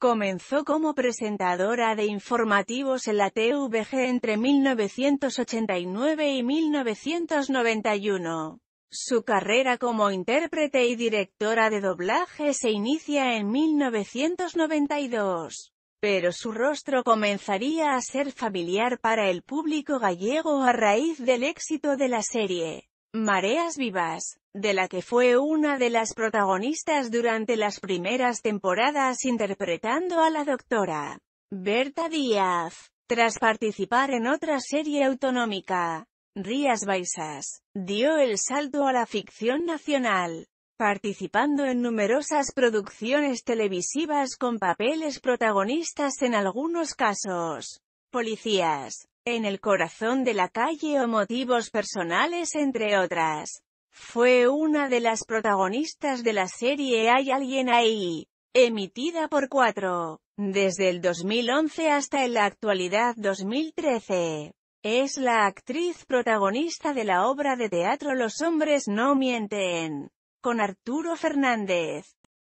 Comenzó como presentadora de informativos en la TVG entre 1989 y 1991. Su carrera como intérprete y directora de doblaje se inicia en 1992, pero su rostro comenzaría a ser familiar para el público gallego a raíz del éxito de la serie. Mareas Vivas, de la que fue una de las protagonistas durante las primeras temporadas interpretando a la doctora Berta Díaz, tras participar en otra serie autonómica, Rías Baisas, dio el salto a la ficción nacional, participando en numerosas producciones televisivas con papeles protagonistas en algunos casos, policías, en el corazón de la calle o motivos personales entre otras. Fue una de las protagonistas de la serie Hay alguien ahí, emitida por Cuatro desde el 2011 hasta en la actualidad 2013. Es la actriz protagonista de la obra de teatro Los hombres no mienten, con Arturo Fernández.